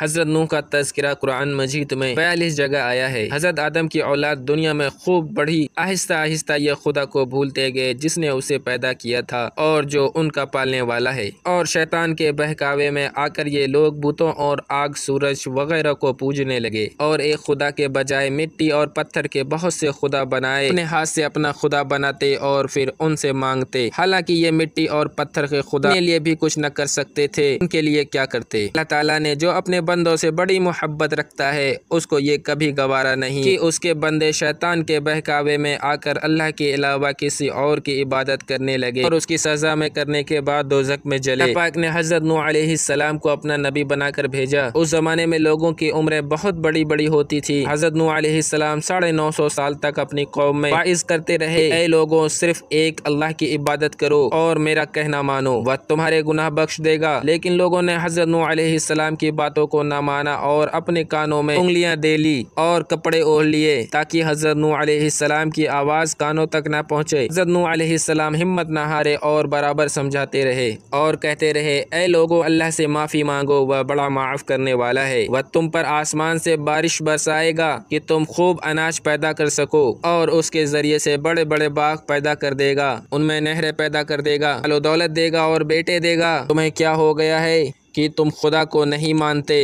हज़रत नूह का तस्करा कुरान मजीद में बयालीस जगह आया है हज़रत आदम की औलाद दुनिया में खूब बढ़ी आहिस्ता आहिस्ता यह खुदा को भूलते गए जिसने उसे पैदा किया था और जो उनका पालने वाला है और शैतान के बहकावे में आकर ये लोग बुतों और आग सूरज वगैरह को पूजने लगे और एक खुदा के बजाय मिट्टी और पत्थर के बहुत से खुदा बनाए अपने हाथ से अपना खुदा बनाते और फिर उनसे मांगते हालांकि ये मिट्टी और पत्थर के खुदा के लिए भी कुछ न कर सकते थे उनके लिए क्या करते अल्लाह तला ने जो अपने बंदों से बड़ी मोहब्बत रखता है उसको ये कभी गवारा नहीं कि उसके बंदे शैतान के बहकावे में आकर अल्लाह के अलावा किसी और की इबादत करने लगे और उसकी सजा में करने के बाद दो में जले पाक ने हजरत नूसम को अपना नबी बनाकर भेजा उस जमाने में लोगों की उम्र बहुत बड़ी बड़ी होती थी हजरत नूसम साढ़े नौ सौ साल तक अपनी कौम में वाइज करते रहे ऐ लोगों सिर्फ एक अल्लाह की इबादत करो और मेरा कहना मानो वह तुम्हारे गुनाह बख्श देगा लेकिन लोगों ने हजरत नूसम की बातों को न माना और अपने कानों में उंगलियां दे ली और कपड़े ओढ़ लिए ताकि हजरत नू आसमाम की आवाज़ कानों तक न पहुँचे हजरत नू आसमाम हिम्मत न हारे और बराबर समझाते रहे और कहते रहे ए लोगो अल्लाह से माफ़ी मांगो वह बड़ा माफ़ करने वाला है वह तुम पर आसमान से बारिश बरसाएगा कि तुम खूब अनाज पैदा कर सको और उसके ज़रिए से बड़े बड़े बाग पैदा कर देगा उनमें नहरें पैदा कर देगा अलो दौलत देगा और बेटे देगा तुम्हें क्या हो गया है कि तुम खुदा को नहीं मानते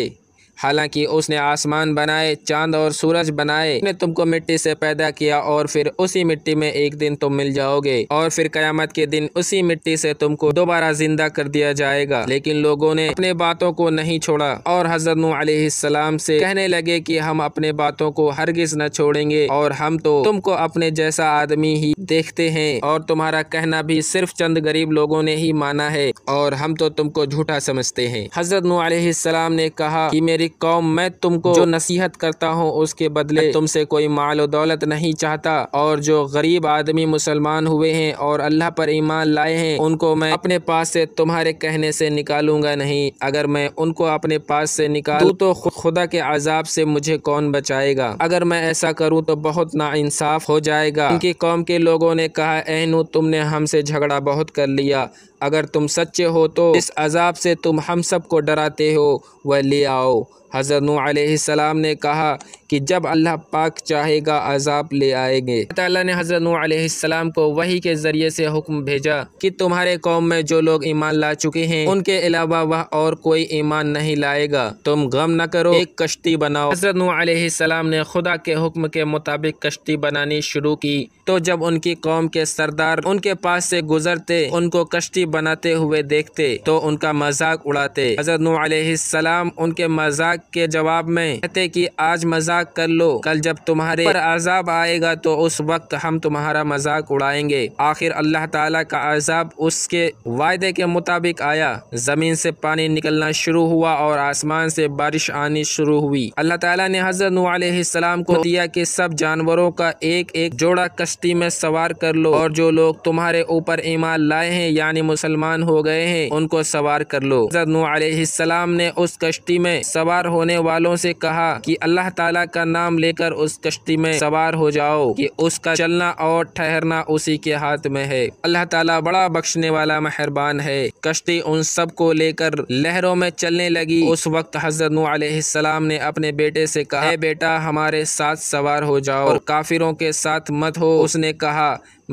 हालांकि उसने आसमान बनाए चांद और सूरज बनाए ने तुमको मिट्टी से पैदा किया और फिर उसी मिट्टी में एक दिन तुम मिल जाओगे और फिर कयामत के दिन उसी मिट्टी से तुमको दोबारा जिंदा कर दिया जाएगा लेकिन लोगों ने अपने बातों को नहीं छोड़ा और हजरत नूसम से कहने लगे कि हम अपने बातों को हरगिज न छोड़ेंगे और हम तो तुमको अपने जैसा आदमी ही देखते हैं और तुम्हारा कहना भी सिर्फ चंद गरीब लोगों ने ही माना है और हम तो तुमको झूठा समझते हैं हजरत नूसम ने कहा कि मेरी कौम मैं तुमको जो नसीहत करता हूँ उसके बदले तुमसे कोई माल दौलत नहीं चाहता और जो गरीब आदमी मुसलमान हुए हैं और अल्लाह पर ईमान लाए हैं उनको मैं अपने पास से तुम्हारे कहने से निकालूंगा नहीं अगर मैं उनको अपने पास से निकालू तो, तो खुदा के आजाब से मुझे कौन बचाएगा अगर मैं ऐसा करूँ तो बहुत नाइंसाफ हो जाएगा उनकी कौम के लोगों ने कहा एहनू तुमने हमसे झगड़ा बहुत कर लिया अगर तुम सच्चे हो तो इस अजाब से तुम हम सब को डराते हो वह ले आओ हज़रत नूह सलाम ने कहा कि जब अल्लाह पाक चाहेगा अजाब ले आएंगे तला ने हज़रत सलाम को वही के ज़रिए से हुक्म भेजा कि तुम्हारे कौम में जो लोग ईमान ला चुके हैं उनके अलावा वह और कोई ईमान नहीं लाएगा तुम गम न करो एक कश्ती बनाओ हज़रत सलाम ने खुदा के हुक्म के मुताबिक कश्ती बनानी शुरू की तो जब उनकी कौम के सरदार उनके पास से गुजरते उनको कश्ती बनाते हुए देखते तो उनका मजाक उड़ाते हजरत सलाम उनके मजाक के जवाब में कहते कि आज मजाक मजाक कर लो कल जब तुम्हारे पर आजाब आएगा तो उस वक्त हम तुम्हारा मजाक उड़ाएंगे आखिर अल्लाह ताला का आजाब उसके वायदे के मुताबिक आया ज़मीन से पानी निकलना शुरू हुआ और आसमान से बारिश आनी शुरू हुई अल्लाह ताला ने हजरत नूसम को दिया कि सब जानवरों का एक एक जोड़ा कश्ती में सवार कर लो और जो लोग तुम्हारे ऊपर ईमान लाए हैं यानी मुसलमान हो गए हैं उनको सवार कर लो हजरत नूसम ने उस कश्ती में सवार होने वालों से कहा कि अल्लाह ताला का नाम लेकर उस कश्ती में सवार हो जाओ कि उसका चलना और ठहरना उसी के हाथ में है अल्लाह ताला बड़ा बख्शने वाला मेहरबान है कश्ती उन सब को लेकर लहरों में चलने लगी उस वक्त हजरत नूसम ने अपने बेटे से कहा बेटा हमारे साथ सवार हो जाओ और काफिरों के साथ मत हो उसने कहा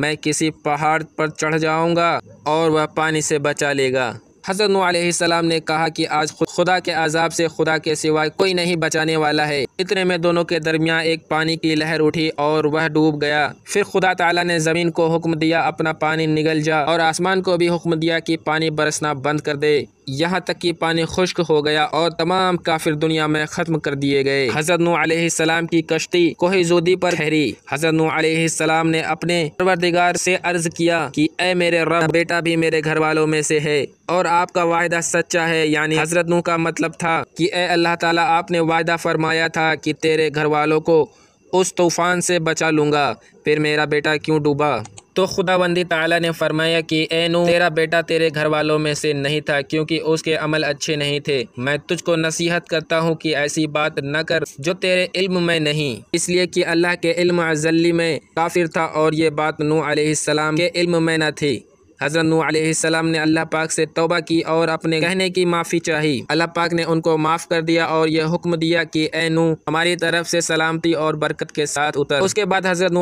मैं किसी पहाड़ पर चढ़ जाऊंगा और वह पानी से बचा लेगा हज़रत नूसम ने कहा कि आज खुदा के आज़ाब से खुदा के सिवाय कोई नहीं बचाने वाला है इतने में दोनों के दरमियान एक पानी की लहर उठी और वह डूब गया फिर खुदा तला ने ज़मीन को हुक्म दिया अपना पानी निगल जा और आसमान को भी हुक्म दिया कि पानी बरसना बंद कर दे यहाँ तक कि पानी खुश्क हो गया और तमाम काफिर दुनिया में ख़त्म कर दिए गए हजरत नूसम की कश्ती जोदी पर ठहरी हजरत नूसम ने अपने परवरदिगार से अर्ज किया कि ए मेरे रब बेटा भी मेरे घर वालों में से है और आपका वायदा सच्चा है यानी हजरत नू का मतलब था कि ए अल्लाह ताला आपने वायदा फरमाया था कि तेरे घर वालों को उस तूफ़ान से बचा लूंगा फिर मेरा बेटा क्यों डूबा तो खुदाबंदी ताला ने फरमाया कि ए नू तेरा बेटा तेरे घर वालों में से नहीं था क्योंकि उसके अमल अच्छे नहीं थे मैं तुझको नसीहत करता हूँ कि ऐसी बात न कर जो तेरे इल्म में नहीं इसलिए कि अल्लाह के इल्म अजली में काफिर था और ये बात नू आसमाम के इल्म में न थी हज़रत आसम ने अल्लाह पाक से तोबा की और अपने कहने की माफ़ी चाही अल्लाह पाक ने उनको माफ़ कर दिया और यह हुक्म दिया कि ए नू हमारी तरफ से सलामती और बरकत के साथ उतर उसके बाद हज़रत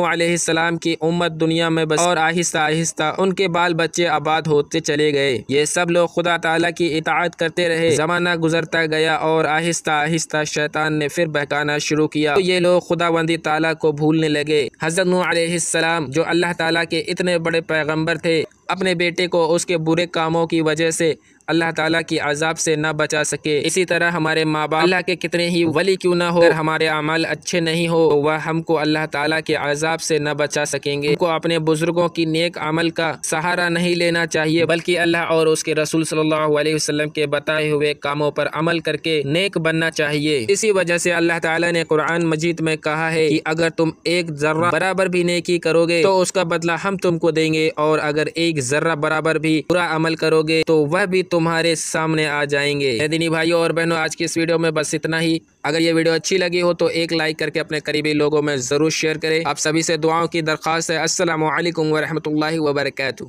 आसम की उम्मत दुनिया में बस और आहिस्ता आहिस्ता उनके बाल बच्चे आबाद होते चले गए ये सब लोग खुदा तला की इतात करते रहे जमाना गुजरता गया और आहिस्ता आहिस्ता शैतान ने फिर बहकाना शुरू किया तो ये लोग खुदा बंदी ताला को भूलने लगे हज़रत आसम जो अल्लाह तला के इतने बड़े पैगम्बर थे अपने बेटे को उसके बुरे कामों की वजह से अल्लाह ताला की आज़ाब से ना बचा सके इसी तरह हमारे माँ बाप अल्लाह के कितने ही वली क्यों ना हो अगर हमारे अमाल अच्छे नहीं हो तो वह हमको अल्लाह ताला के आज़ाब से न बचा सकेंगे को अपने बुज़ुर्गों की नेक अमल का सहारा नहीं लेना चाहिए बल्कि अल्लाह और उसके रसूल सल्लल्लाहु अलैहि वसल्लम के बताए हुए कामों पर अमल करके नेक बनना चाहिए इसी वजह से अल्लाह ताला ने कुरान मजीद में कहा है कि अगर तुम एक जर्रा बराबर भी नेकी करोगे तो उसका बदला हम तुमको देंगे और अगर एक जर्रा बराबर भी पूरा अमल करोगे तो वह भी तो तुम्हारे सामने आ जाएंगे दिनी भाइयों और बहनों आज की इस वीडियो में बस इतना ही अगर ये वीडियो अच्छी लगी हो तो एक लाइक करके अपने करीबी लोगों में ज़रूर शेयर करें आप सभी से दुआओं की दरख्वास्त है वरहमत लाही वर्का